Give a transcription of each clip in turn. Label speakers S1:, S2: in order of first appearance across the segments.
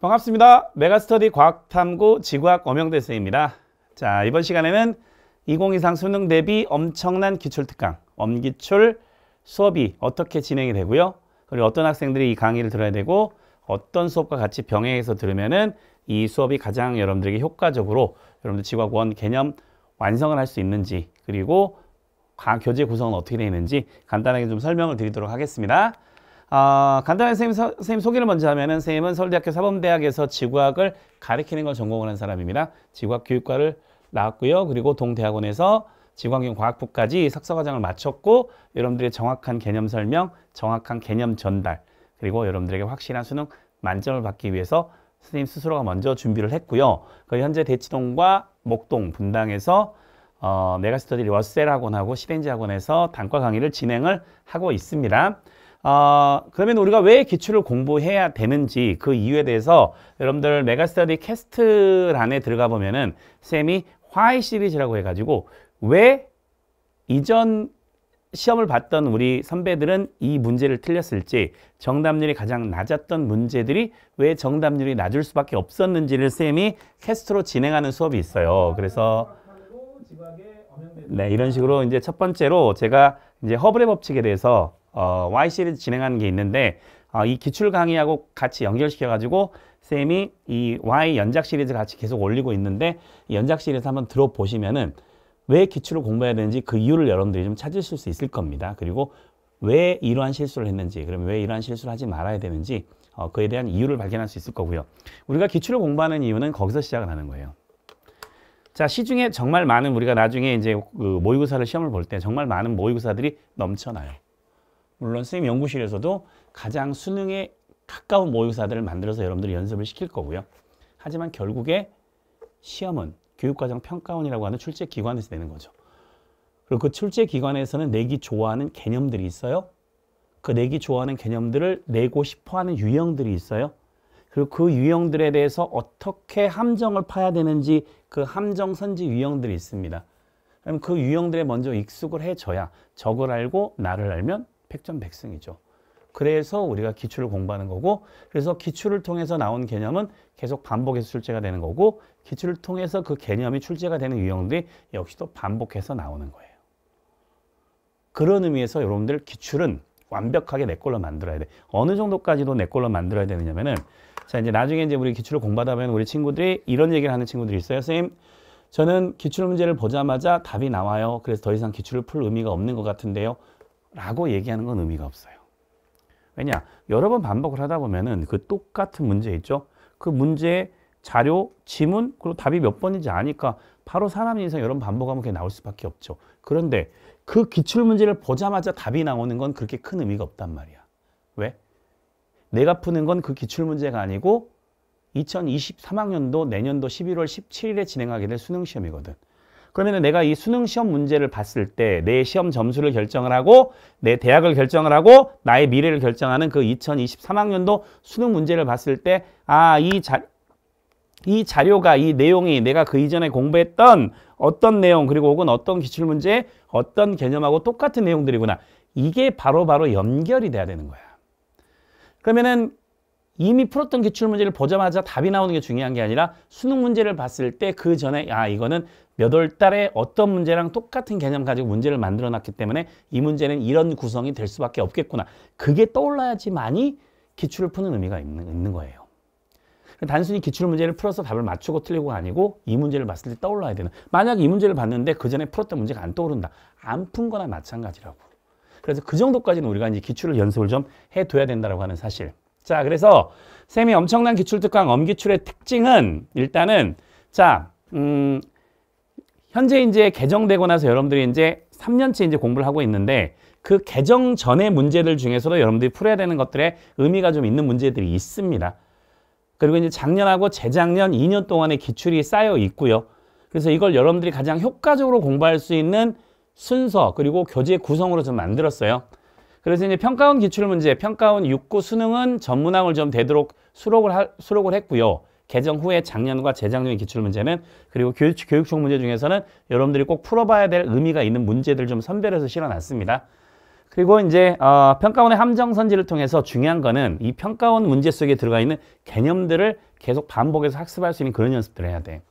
S1: 반갑습니다. 메가스터디 과학탐구 지구학 엄영대 선생입니다. 자 이번 시간에는 2023 수능 대비 엄청난 기출특강 엄기출 수업이 어떻게 진행이 되고요. 그리고 어떤 학생들이 이 강의를 들어야 되고 어떤 수업과 같이 병행해서 들으면은 이 수업이 가장 여러분들에게 효과적으로 여러분들 지구학 원 개념 완성을 할 수 있는지 그리고 각 교재 구성은 어떻게 되 있는지 간단하게 좀 설명을 드리도록 하겠습니다. 아, 간단하게 선생님, 서, 선생님 소개를 먼저 하면은 선생님은 서울대학교 사범대학에서 지구학을 가리키는 걸 전공하는 사람입니다. 지구학 교육과를 나왔고요. 그리고 동대학원에서 지구환경 과학부까지 석사과정을 마쳤고 여러분들의 정확한 개념 설명, 정확한 개념 전달 그리고 여러분들에게 확실한 수능 만점을 받기 위해서 선생님 스스로가 먼저 준비를 했고요. 그 현재 대치동과 목동 분당에서 어, 메가스터디 워셀 학원하고 시덴지 학원에서 단과 강의를 진행을 하고 있습니다. 어, 그러면 우리가 왜 기출을 공부해야 되는지 그 이유에 대해서 여러분들 메가스터디 캐스트란에 들어가 보면은 쌤이 화이 시리즈라고 해가지고 왜 이전 시험을 봤던 우리 선배들은 이 문제를 틀렸을지 정답률이 가장 낮았던 문제들이 왜 정답률이 낮을 수밖에 없었는지를 쌤이 캐스트로 진행하는 수업이 있어요. 그래서 네 이런 식으로 이제 첫 번째로 제가 이제 허블의 법칙에 대해서 어, Y 시리즈 진행하는 게 있는데 어, 이 기출 강의하고 같이 연결시켜 가지고 쌤이 이 Y 연작 시리즈 같이 계속 올리고 있는데 연작 시리즈 한번 들어보시면은 왜 기출을 공부해야 되는지 그 이유를 여러분들이 좀 찾으실 수 있을 겁니다. 그리고 왜 이러한 실수를 했는지, 그럼 왜 이러한 실수를 하지 말아야 되는지 어, 그에 대한 이유를 발견할 수 있을 거고요. 우리가 기출을 공부하는 이유는 거기서 시작을 하는 거예요. 자, 시중에 정말 많은 우리가 나중에 이제 그 모의고사를 시험을 볼 때 정말 많은 모의고사들이 넘쳐나요. 물론 선생님 연구실에서도 가장 수능에 가까운 모의사들을 만들어서 여러분들이 연습을 시킬 거고요. 하지만 결국에 시험은 교육과정 평가원이라고 하는 출제기관에서 내는 거죠. 그리고 그 출제기관에서는 내기 좋아하는 개념들이 있어요. 그 내기 좋아하는 개념들을 내고 싶어하는 유형들이 있어요. 그리고 그 유형들에 대해서 어떻게 함정을 파야 되는지 그 함정 선지 유형들이 있습니다. 그럼 그 유형들에 먼저 익숙을 해줘야 적을 알고 나를 알면 백전백승이죠. 그래서 우리가 기출을 공부하는 거고 그래서 기출을 통해서 나온 개념은 계속 반복해서 출제가 되는 거고 기출을 통해서 그 개념이 출제가 되는 유형들이 역시도 반복해서 나오는 거예요. 그런 의미에서 여러분들 기출은 완벽하게 내 걸로 만들어야 돼. 어느 정도까지도 내 걸로 만들어야 되느냐면은 자 이제 나중에 이제 우리 기출을 공부하다 보면 우리 친구들이 이런 얘기를 하는 친구들이 있어요. 선생님 저는 기출 문제를 보자마자 답이 나와요. 그래서 더 이상 기출을 풀 의미가 없는 것 같은데요. 라고 얘기하는 건 의미가 없어요. 왜냐? 여러 번 반복을 하다 보면은 그 똑같은 문제 있죠? 그 문제의 자료, 지문, 그리고 답이 몇 번인지 아니까 바로 사람 인생 여러 번 반복하면 그게 나올 수밖에 없죠. 그런데 그 기출문제를 보자마자 답이 나오는 건 그렇게 큰 의미가 없단 말이야. 왜? 내가 푸는 건 그 기출문제가 아니고 2023학년도 내년도 11월 17일에 진행하게 될 수능시험이거든. 그러면 내가 이 수능 시험 문제를 봤을 때 내 시험 점수를 결정을 하고 내 대학을 결정을 하고 나의 미래를 결정하는 그 2023학년도 수능 문제를 봤을 때 아, 이 자, 이 자료가 이 내용이 내가 그 이전에 공부했던 어떤 내용 그리고 혹은 어떤 기출문제 어떤 개념하고 똑같은 내용들이구나 이게 바로바로 바로 연결이 돼야 되는 거야 그러면은 이미 풀었던 기출 문제를 보자마자 답이 나오는 게 중요한 게 아니라 수능 문제를 봤을 때 그 전에 아 이거는 몇 월 달에 어떤 문제랑 똑같은 개념 가지고 문제를 만들어 놨기 때문에 이 문제는 이런 구성이 될 수밖에 없겠구나. 그게 떠올라야지만이 기출을 푸는 의미가 있는, 있는 거예요. 단순히 기출 문제를 풀어서 답을 맞추고 틀리고가 아니고 이 문제를 봤을 때 떠올라야 되는 만약 이 문제를 봤는데 그 전에 풀었던 문제가 안 떠오른다 안 푼 거나 마찬가지라고 그래서 그 정도까지는 우리가 이제 기출을 연습을 좀 해둬야 된다고 하는 사실 자, 그래서 쌤이 엄청난 기출특강 엄기출의 특징은 일단은 자, 음, 현재 이제 개정되고 나서 여러분들이 이제 3년째 이제 공부를 하고 있는데 그 개정 전의 문제들 중에서도 여러분들이 풀어야 되는 것들의 의미가 좀 있는 문제들이 있습니다. 그리고 이제 작년하고 재작년 2년 동안의 기출이 쌓여 있고요. 그래서 이걸 여러분들이 가장 효과적으로 공부할 수 있는 순서 그리고 교재 구성으로 좀 만들었어요. 그래서 이제 평가원 기출문제, 평가원 6구 수능은 전문항을 좀 되도록 수록을, 하, 수록을 했고요. 개정 후에 작년과 재작년 기출문제는 그리고 교육, 교육청 문제 중에서는 여러분들이 꼭 풀어봐야 될 의미가 있는 문제들 좀 선별해서 실어놨습니다. 그리고 이제 어, 평가원의 함정 선지를 통해서 중요한 거는 이 평가원 문제 속에 들어가 있는 개념들을 계속 반복해서 학습할 수 있는 그런 연습들을 해야 돼.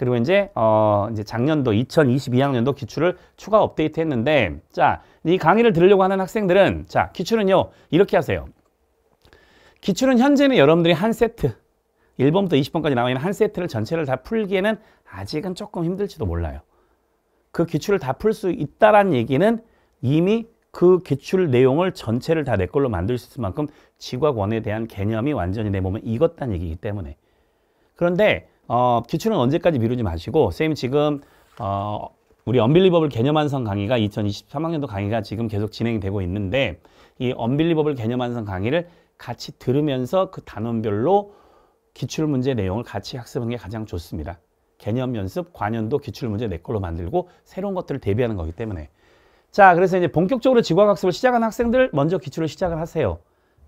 S1: 그리고 이제 어 이제 작년도 2022학년도 기출을 추가 업데이트 했는데 자, 이 강의를 들으려고 하는 학생들은 자, 기출은요. 이렇게 하세요. 기출은 현재는 여러분들이 한 세트 1번부터 20번까지 나와 있는 한 세트를 전체를 다 풀기에는 아직은 조금 힘들지도 몰라요. 그 기출을 다 풀 수 있다라는 얘기는 이미 그 기출 내용을 전체를 다 내 걸로 만들 수 있을 만큼 지과학원에 대한 개념이 완전히 내 몸에 익었다는 얘기이기 때문에 그런데 어, 기출은 언제까지 미루지 마시고 선생님 지금 어, 우리 언빌리버블 개념 완성 강의가 2023학년도 강의가 지금 계속 진행되고 있는데 이 언빌리버블 개념 완성 강의를 같이 들으면서 그 단원별로 기출 문제 내용을 같이 학습하는 게 가장 좋습니다. 개념 연습, 관연도 기출 문제 내 걸로 만들고 새로운 것들을 대비하는 거기 때문에 자 그래서 이제 본격적으로 지구과학습을 시작하는 학생들 먼저 기출을 시작을 하세요.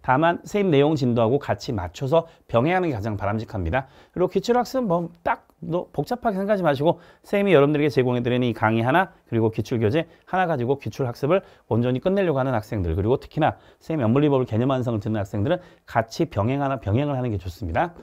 S1: 다만 선생님 내용 진도하고 같이 맞춰서 병행하는 게 가장 바람직합니다. 그리고 기출학습 은 뭐딱 복잡하게 생각하지 마시고 선생님이 여러분들에게 제공해드리는 이 강의 하나 그리고 기출교재 하나 가지고 기출학습을 온전히 끝내려고 하는 학생들 그리고 특히나 선 쌤이 연물리버블 개념 완성을 듣는 학생들은 같이 병행하나 병행을 하는 게 좋습니다.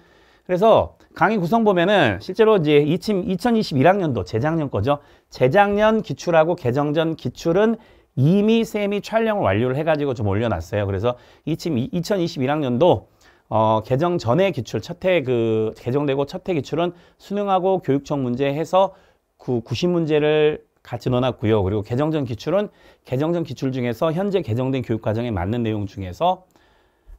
S1: 그래서 강의 구성 보면은 실제로 이제 2021학년도 재작년 거죠. 재작년 기출하고 개정전 기출은 이미 쌤이 촬영 완료를 해가지고 좀 올려놨어요. 그래서 이 지금 2021학년도 어, 개정 전에 기출 첫해 그 개정되고 첫해 기출은 수능하고 교육청 문제 해서 그 90문제를 같이 넣어놨고요. 그리고 개정 전 기출은 개정 전 기출 중에서 현재 개정된 교육과정에 맞는 내용 중에서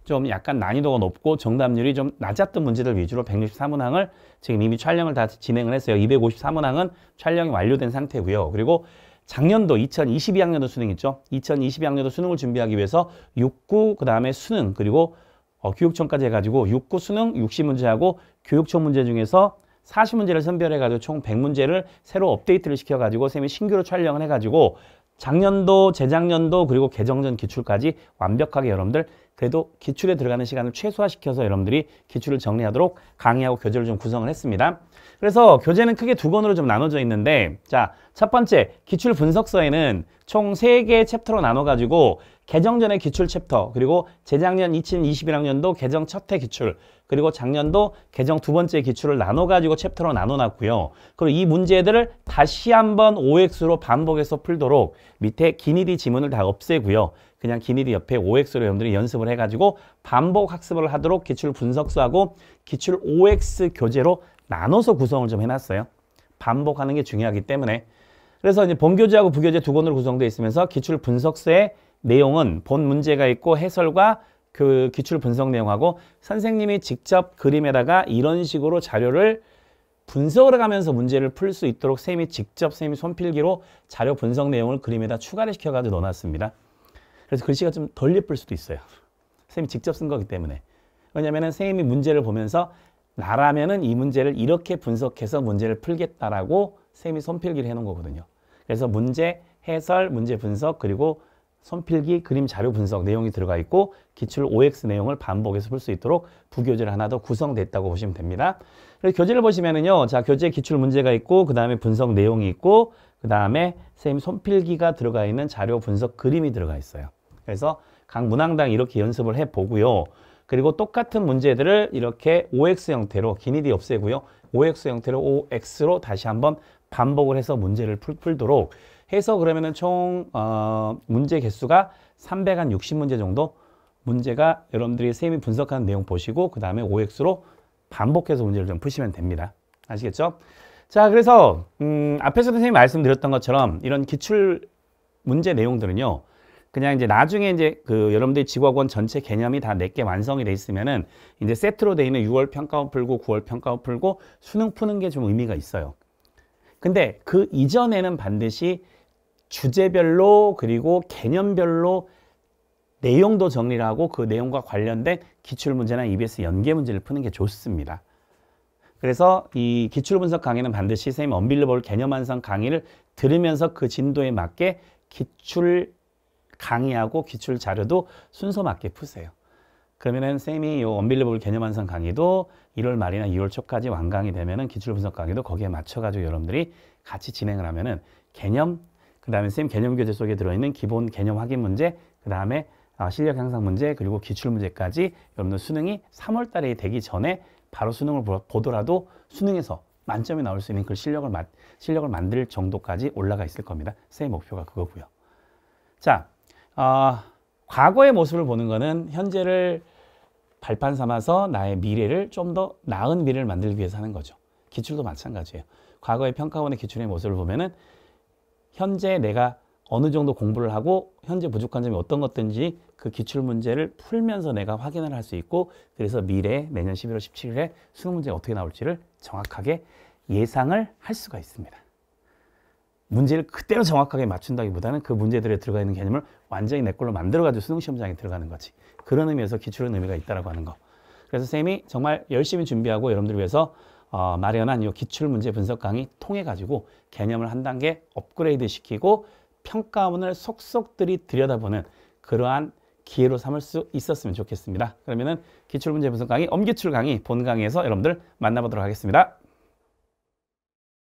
S1: 좀 약간 난이도가 높고 정답률이 좀 낮았던 문제를 위주로 163문항을 지금 이미 촬영을 다 진행을 했어요. 253문항은 촬영이 완료된 상태고요. 그리고 작년도 2022학년도 수능 있죠. 2022학년도 수능을 준비하기 위해서 6구 그다음에 수능 그리고 어, 교육청까지 해가지고 6구 수능 60문제하고 교육청 문제 중에서 40문제를 선별해가지고 총 100문제를 새로 업데이트를 시켜가지고 쌤이 신규로 촬영을 해가지고 작년도, 재작년도 그리고 개정전 기출까지 완벽하게 여러분들 그래도 기출에 들어가는 시간을 최소화시켜서 여러분들이 기출을 정리하도록 강의하고 교재를 좀 구성을 했습니다. 그래서 교재는 크게 두 권으로 좀 나눠져 있는데 자, 첫 번째 기출 분석서에는 총 세개의 챕터로 나눠가지고 개정 전에 기출 챕터 그리고 재작년 2021학년도 개정 첫해 기출 그리고 작년도 개정 두 번째 기출을 나눠가지고 챕터로 나눠놨고요. 그리고 이 문제들을 다시 한번 OX로 반복해서 풀도록 밑에 기니디 지문을 다 없애고요. 그냥 기니디 옆에 OX로 여러분들이 연습을 해가지고 반복 학습을 하도록 기출 분석수하고 기출 OX 교재로 나눠서 구성을 좀 해놨어요. 반복하는 게 중요하기 때문에. 그래서 이제 본교재하고 부교재 두 권으로 구성되어 있으면서 기출 분석서의 내용은 본 문제가 있고 해설과 그 기출 분석 내용하고 선생님이 직접 그림에다가 이런 식으로 자료를 분석을 하면서 문제를 풀 수 있도록 쌤이 직접 쌤이 손필기로 자료 분석 내용을 그림에다 추가를 시켜가지고 넣어놨습니다. 그래서 글씨가 좀 덜 예쁠 수도 있어요. 쌤이 직접 쓴 거기 때문에. 왜냐면 은 쌤이 문제를 보면서 나라면은 이 문제를 이렇게 분석해서 문제를 풀겠다라고 쌤이 손필기를 해놓은 거거든요. 그래서 문제 해설, 문제 분석, 그리고 손필기 그림 자료 분석 내용이 들어가 있고 기출 OX 내용을 반복해서 풀 수 있도록 부교재를 하나 더 구성됐다고 보시면 됩니다. 그리고 교재를 보시면은요. 자, 교재 기출 문제가 있고 그다음에 분석 내용이 있고 그다음에 쌤 손필기가 들어가 있는 자료 분석 그림이 들어가 있어요. 그래서 각 문항당 이렇게 연습을 해 보고요. 그리고 똑같은 문제들을 이렇게 OX 형태로 기니디 없애고요. OX 형태로 OX로 다시 한번 반복을 해서 문제를 풀, 풀도록 해서 그러면은 총 어, 문제 개수가 360문제 정도 문제가 여러분들이 선생님이 분석한 내용 보시고 그 다음에 OX로 반복해서 문제를 좀 푸시면 됩니다. 아시겠죠? 자 그래서 음, 앞에서 선생님이 말씀드렸던 것처럼 이런 기출 문제 내용들은요. 그냥 이제 나중에 이제 그 여러분들이 직업원 전체 개념이 다 4개 완성이 돼 있으면은 이제 세트로 돼 있는 6월 평가원 풀고 9월 평가원 풀고 수능 푸는 게 좀 의미가 있어요. 근데 그 이전에는 반드시 주제별로 그리고 개념별로 내용도 정리를 하고 그 내용과 관련된 기출문제나 EBS 연계 문제를 푸는 게 좋습니다. 그래서 이 기출분석 강의는 반드시 선생님 언빌리볼 개념 완성 강의를 들으면서 그 진도에 맞게 기출 강의하고 기출 자료도 순서 맞게 푸세요. 그러면은 님이이 언빌리볼 개념 완성 강의도 1월 말이나 2월 초까지 완강이 되면은 기출 분석 강의도 거기에 맞춰 가지고 여러분들이 같이 진행을 하면은 개념 그 다음에 선생님 개념 교재 속에 들어있는 기본 개념 확인 문제, 그 다음에 아, 실력 향상 문제, 그리고 기출 문제까지 여러분들 수능이 3월 달에 되기 전에 바로 수능을 보더라도 수능에서 만점이 나올 수 있는 그 실력을, 마, 실력을 만들 정도까지 올라가 있을 겁니다. 선생님 목표가 그거고요. 자, 어, 과거의 모습을 보는 거는 현재를 발판 삼아서 나의 미래를 좀 더 나은 미래를 만들기 위해서 하는 거죠. 기출도 마찬가지예요. 과거의 평가원의 기출의 모습을 보면은 현재 내가 어느 정도 공부를 하고 현재 부족한 점이 어떤 것든지 그 기출 문제를 풀면서 내가 확인을 할 수 있고 그래서 미래 내년 11월 17일에 수능 문제 어떻게 나올지를 정확하게 예상을 할 수가 있습니다. 문제를 그대로 정확하게 맞춘다기보다는 그 문제들에 들어가 있는 개념을 완전히 내 걸로 만들어가지고 수능 시험장에 들어가는 거지. 그런 의미에서 기출은 의미가 있다라고 하는 거. 그래서 쌤이 정말 열심히 준비하고 여러분들 을 위해서 어, 마련한 이 기출문제 분석 강의 통해 가지고 개념을 한 단계 업그레이드 시키고 평가문을 속속들이 들여다보는 그러한 기회로 삼을 수 있었으면 좋겠습니다. 그러면은 기출문제 분석 강의, 엄기출 강의, 본 강의에서 여러분들 만나보도록 하겠습니다.